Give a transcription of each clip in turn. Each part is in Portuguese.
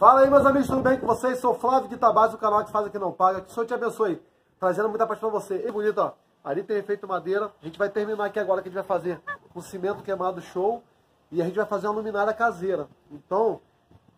Fala aí, meus amigos, tudo bem com vocês? Sou Flávio de Tabás, o canal que faz aqui não paga. Que o Senhor te abençoe, trazendo muita paz para você. E bonito, ó. Ali tem efeito madeira. A gente vai terminar aqui agora que a gente vai fazer um cimento queimado show. E a gente vai fazer uma luminária caseira. Então,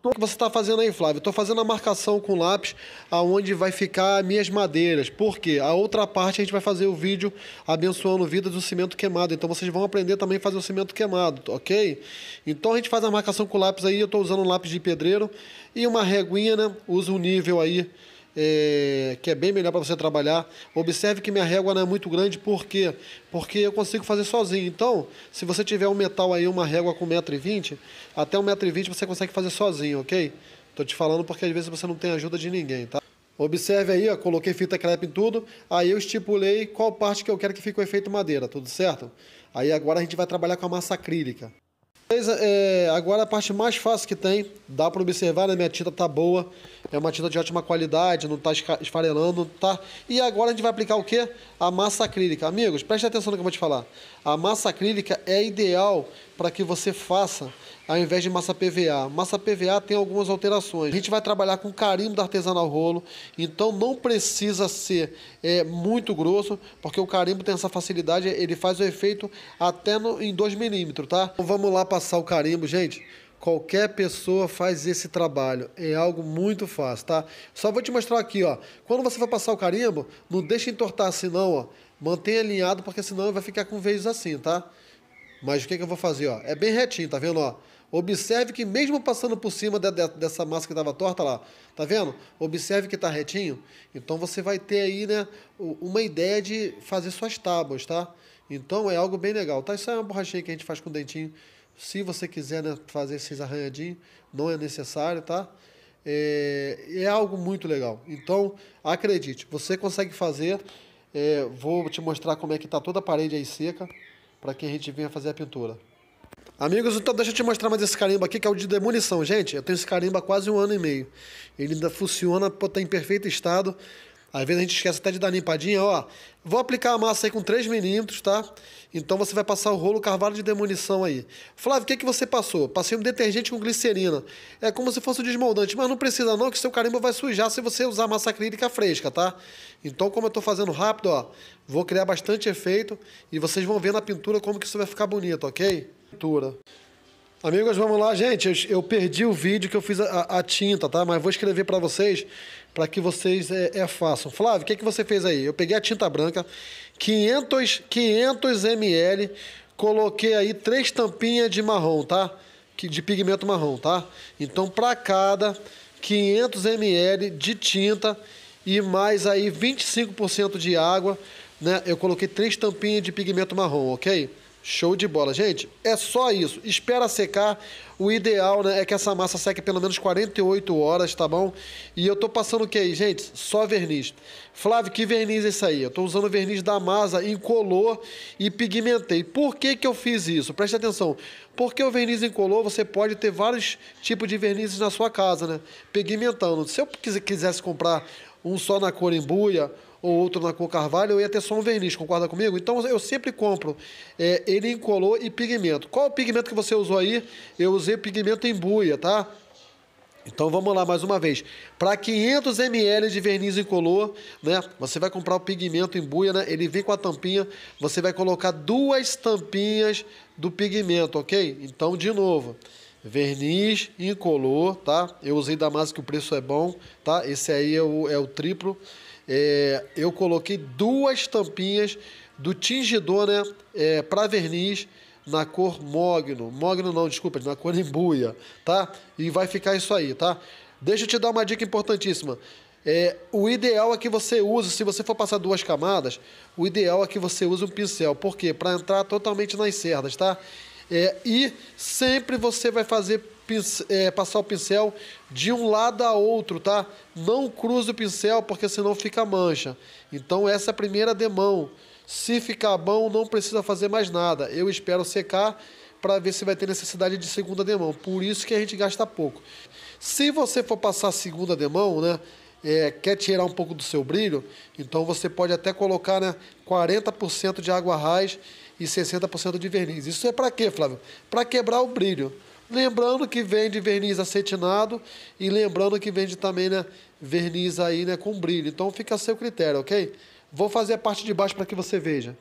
o que você está fazendo aí, Flávio? Estou fazendo a marcação com lápis aonde vai ficar minhas madeiras. Porque a outra parte a gente vai fazer o vídeo abençoando vidas do cimento queimado. Então vocês vão aprender também a fazer o cimento queimado, ok? Então a gente faz a marcação com lápis aí. Eu estou usando um lápis de pedreiro e uma reguinha, né? Usa o um nível aí é, que é bem melhor para você trabalhar. Observe que minha régua não é muito grande, por quê? Porque eu consigo fazer sozinho. Então, se você tiver um metal aí, uma régua com 1,20m, até 1,20m você consegue fazer sozinho, ok? Tô te falando porque às vezes você não tem ajuda de ninguém, tá? Observe aí, ó, coloquei fita crepe em tudo, aí eu estipulei qual parte que eu quero que fique o efeito madeira, tudo certo? Aí agora a gente vai trabalhar com a massa acrílica. É, agora a parte mais fácil que tem, dá para observar, né? Minha tinta tá boa, é uma tinta de ótima qualidade, não tá esfarelando, tá? E agora a gente vai aplicar o que? A massa acrílica. Amigos, preste atenção no que eu vou te falar. A massa acrílica é ideal para que você faça ao invés de massa PVA. Massa PVA tem algumas alterações. A gente vai trabalhar com carimbo do artesanal rolo, então não precisa ser é, muito grosso, porque o carimbo tem essa facilidade, ele faz o efeito até no, em 2 milímetros, tá? Então vamos lá passar o carimbo, gente. Qualquer pessoa faz esse trabalho, é algo muito fácil, tá? Só vou te mostrar aqui, ó. Quando você for passar o carimbo, não deixa entortar assim não, ó. Mantenha alinhado, porque senão vai ficar com veios assim, tá? Mas o que, é que eu vou fazer? Ó? É bem retinho, tá vendo? Ó? Observe que mesmo passando por cima de, de, dessa massa que estava torta lá, tá vendo? Observe que está retinho. Então você vai ter aí né, uma ideia de fazer suas tábuas, tá? Então é algo bem legal. Tá? Isso é uma borrachinha que a gente faz com dentinho. Se você quiser né, fazer esses arranhadinhos, não é necessário, tá? É, é, algo muito legal. Então, acredite, você consegue fazer. É, vou te mostrar como é que está toda a parede aí seca para que a gente venha fazer a pintura. Amigos, então deixa eu te mostrar mais esse carimbo aqui, que é o de demolição. Gente, eu tenho esse carimbo há quase um ano e meio. Ele ainda funciona, está em perfeito estado. Às vezes a gente esquece até de dar limpadinha, ó. Vou aplicar a massa aí com 3 milímetros, tá? Então você vai passar o rolo carvalho de demolição aí. Flávio, o que, que você passou? Passei um detergente com glicerina. É como se fosse um desmoldante, mas não precisa não, que seu carimbo vai sujar se você usar massa acrílica fresca, tá? Então, como eu tô fazendo rápido, ó, vou criar bastante efeito e vocês vão ver na pintura como que isso vai ficar bonito, ok? Pintura. Amigos, vamos lá, gente. Eu, eu perdi o vídeo que eu fiz a, a tinta, tá? Mas vou escrever para vocês, para que vocês é, é façam. Flávio, o que, que você fez aí? Eu peguei a tinta branca, 500, 500 ml, coloquei aí três tampinhas de marrom, tá? De pigmento marrom, tá? Então, para cada 500 ml de tinta e mais aí 25% de água, né? Eu coloquei três tampinhas de pigmento marrom, ok? Show de bola. Gente, é só isso. Espera secar. O ideal né, é que essa massa seque pelo menos 48 horas, tá bom? E eu tô passando o que aí, gente? Só verniz. Flávio, que verniz é isso aí? Eu tô usando verniz da Masa incolor e pigmentei. Por que que eu fiz isso? Preste atenção. Porque o verniz incolor, você pode ter vários tipos de vernizes na sua casa, né? Pigmentando. Se eu quisesse comprar um só na cor embuia ou outro na cor carvalho, eu ia ter só um verniz, concorda comigo? Então eu sempre compro é, ele incolor e pigmento. Qual o pigmento que você usou aí? Eu usei pigmento em buia, tá? Então vamos lá mais uma vez. Para 500 ml de verniz incolor, né? Você vai comprar o pigmento em buia, né? Ele vem com a tampinha. Você vai colocar duas tampinhas do pigmento, ok? Então de novo, Verniz incolor, tá? Eu usei damasco, o preço é bom, tá? Esse aí é o, é o triplo. É, eu coloquei duas tampinhas do tingidor, né? É, para verniz na cor mogno. Mogno não, desculpa, na cor embuia, tá? E vai ficar isso aí, tá? Deixa eu te dar uma dica importantíssima. É, o ideal é que você use, se você for passar duas camadas, o ideal é que você use um pincel. Por quê? Para entrar totalmente nas cerdas, tá? É, e sempre você vai fazer é, passar o pincel de um lado a outro, tá? Não cruze o pincel porque senão fica mancha. Então essa é a primeira demão. Se ficar bom, não precisa fazer mais nada. Eu espero secar para ver se vai ter necessidade de segunda demão. Por isso que a gente gasta pouco. Se você for passar a segunda demão, né? É, quer tirar um pouco do seu brilho, então você pode até colocar né, 40% de água raiz e 60% de verniz. Isso é para quê, Flávio? Para quebrar o brilho. Lembrando que vende verniz acetinado e lembrando que vende também né, verniz aí né, com brilho. Então fica a seu critério, ok? Vou fazer a parte de baixo para que você veja.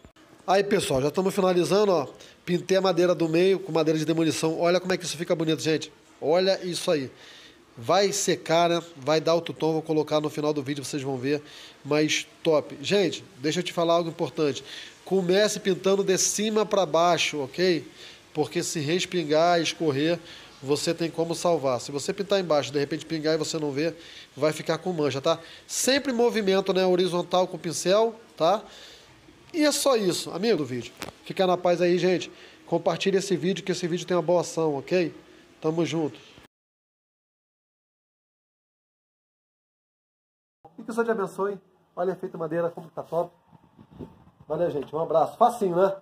Aí pessoal, já estamos finalizando, ó. Pintei a madeira do meio com madeira de demolição. Olha como é que isso fica bonito, gente. Olha isso aí. Vai secar, né? vai dar outro tom, vou colocar no final do vídeo, vocês vão ver. Mas top. Gente, deixa eu te falar algo importante. Comece pintando de cima para baixo, ok? Porque se respingar, escorrer, você tem como salvar. Se você pintar embaixo, de repente pingar e você não vê, vai ficar com mancha, tá? Sempre movimento né, horizontal com o pincel, tá? E é só isso, amigo do vídeo. Fica na paz aí, gente. Compartilhe esse vídeo, que esse vídeo tem uma boa ação, ok? Tamo junto. E que o Senhor te abençoe. Olha, é feito madeira, como tá top. Valeu, gente. Um abraço. Facinho, né?